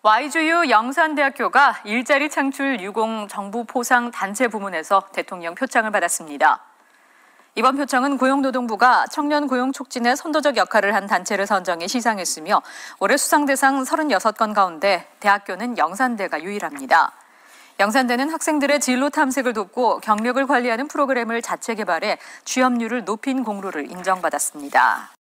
YGU 영산대학교가 일자리 창출 유공 정부 포상 단체 부문에서 대통령 표창을 받았습니다. 이번 표창은 고용노동부가 청년 고용 촉진에 선도적 역할을 한 단체를 선정해 시상했으며 올해 수상 대상 36건 가운데 대학교는 영산대가 유일합니다. 영산대는 학생들의 진로 탐색을 돕고 경력을 관리하는 프로그램을 자체 개발해 취업률을 높인 공로를 인정받았습니다.